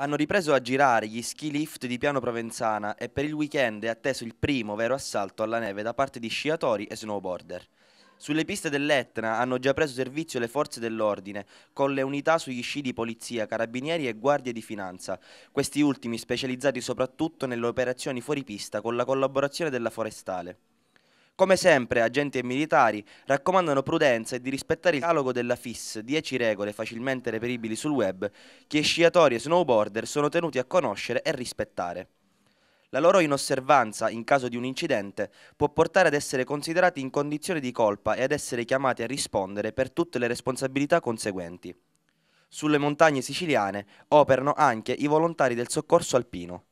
hanno ripreso a girare gli ski lift di Piano Provenzana e per il weekend è atteso il primo vero assalto alla neve da parte di sciatori e snowboarder. Sulle piste dell'Etna hanno già preso servizio le forze dell'ordine, con le unità sugli sci di polizia, carabinieri e guardie di finanza, questi ultimi specializzati soprattutto nelle operazioni fuori pista con la collaborazione della forestale. Come sempre, agenti e militari raccomandano prudenza e di rispettare il catalogo della FIS, 10 regole facilmente reperibili sul web, che sciatori e snowboarder sono tenuti a conoscere e rispettare. La loro inosservanza, in caso di un incidente, può portare ad essere considerati in condizione di colpa e ad essere chiamati a rispondere per tutte le responsabilità conseguenti. Sulle montagne siciliane operano anche i volontari del soccorso alpino.